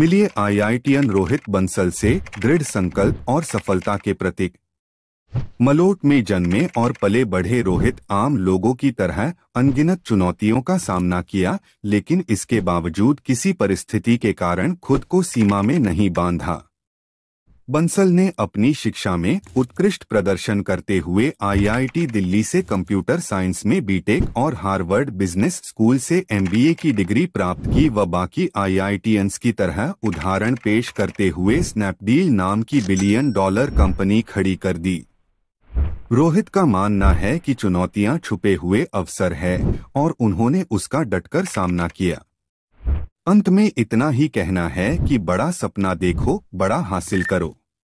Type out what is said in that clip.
मिलिए आईआईटीएन रोहित बंसल से दृढ़ संकल्प और सफलता के प्रतीक मलोट में जन्मे और पले बढ़े रोहित आम लोगों की तरह अनगिनत चुनौतियों का सामना किया लेकिन इसके बावजूद किसी परिस्थिति के कारण खुद को सीमा में नहीं बांधा बंसल ने अपनी शिक्षा में उत्कृष्ट प्रदर्शन करते हुए आईआईटी दिल्ली से कंप्यूटर साइंस में बीटेक और हार्वर्ड बिजनेस स्कूल से एमबीए की डिग्री प्राप्त की व बाकी आई की तरह उदाहरण पेश करते हुए स्नैपडील नाम की बिलियन डॉलर कंपनी खड़ी कर दी रोहित का मानना है कि चुनौतियां छुपे हुए अवसर है और उन्होंने उसका डटकर सामना किया अंत में इतना ही कहना है कि बड़ा सपना देखो बड़ा हासिल करो